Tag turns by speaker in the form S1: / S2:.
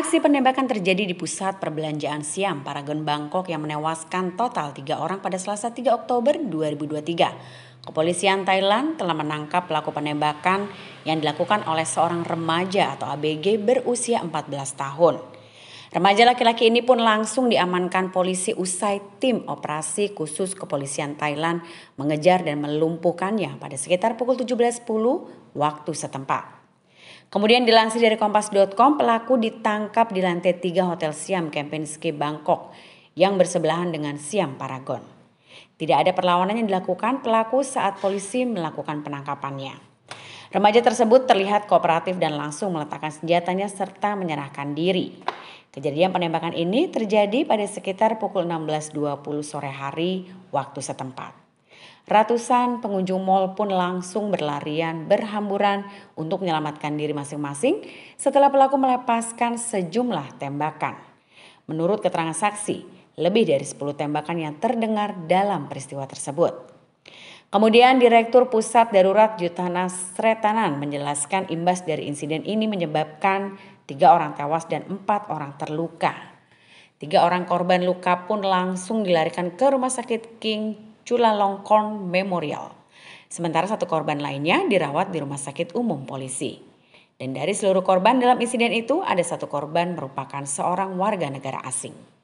S1: Aksi penembakan terjadi di pusat perbelanjaan Siam, Paragon Bangkok yang menewaskan total tiga orang pada Selasa 3 Oktober 2023. Kepolisian Thailand telah menangkap pelaku penembakan yang dilakukan oleh seorang remaja atau ABG berusia 14 tahun. Remaja laki-laki ini pun langsung diamankan polisi usai tim operasi khusus kepolisian Thailand mengejar dan melumpuhkannya pada sekitar pukul 17.10 waktu setempat. Kemudian dilansir dari kompas.com, pelaku ditangkap di lantai 3 Hotel Siam Kempinski Bangkok yang bersebelahan dengan Siam Paragon. Tidak ada perlawanan yang dilakukan pelaku saat polisi melakukan penangkapannya. Remaja tersebut terlihat kooperatif dan langsung meletakkan senjatanya serta menyerahkan diri. Kejadian penembakan ini terjadi pada sekitar pukul 16.20 sore hari waktu setempat. Ratusan pengunjung mal pun langsung berlarian berhamburan untuk menyelamatkan diri masing-masing setelah pelaku melepaskan sejumlah tembakan. Menurut keterangan saksi, lebih dari 10 tembakan yang terdengar dalam peristiwa tersebut. Kemudian Direktur Pusat Darurat Jutana Sretanan menjelaskan imbas dari insiden ini menyebabkan tiga orang tewas dan empat orang terluka. Tiga orang korban luka pun langsung dilarikan ke Rumah Sakit King Chulalongkorn Memorial. Sementara satu korban lainnya dirawat di rumah sakit umum polisi. Dan dari seluruh korban dalam insiden itu, ada satu korban merupakan seorang warga negara asing.